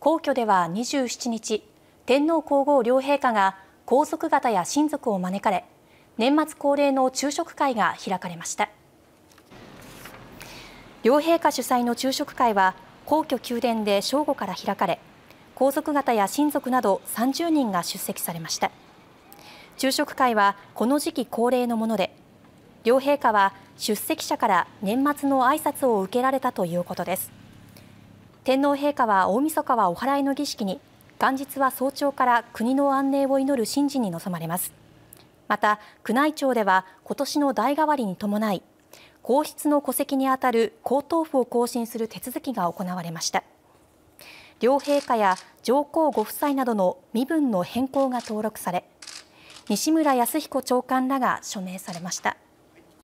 皇居では27日天皇皇后両陛下が皇族方や親族を招かれ年末恒例の昼食会が開かれました両陛下主催の昼食会は皇居宮殿で正午から開かれ皇族方や親族など30人が出席されました昼食会はこの時期恒例のもので両陛下は出席者から年末の挨拶を受けられたということです天皇陛下は大晦日はお祓いの儀式に元日は早朝から国の安寧を祈る神事に臨まれますまた宮内庁では今年の代替わりに伴い皇室の戸籍にあたる皇統府を更新する手続きが行われました両陛下や上皇ご夫妻などの身分の変更が登録され西村康彦長官らが署名されました。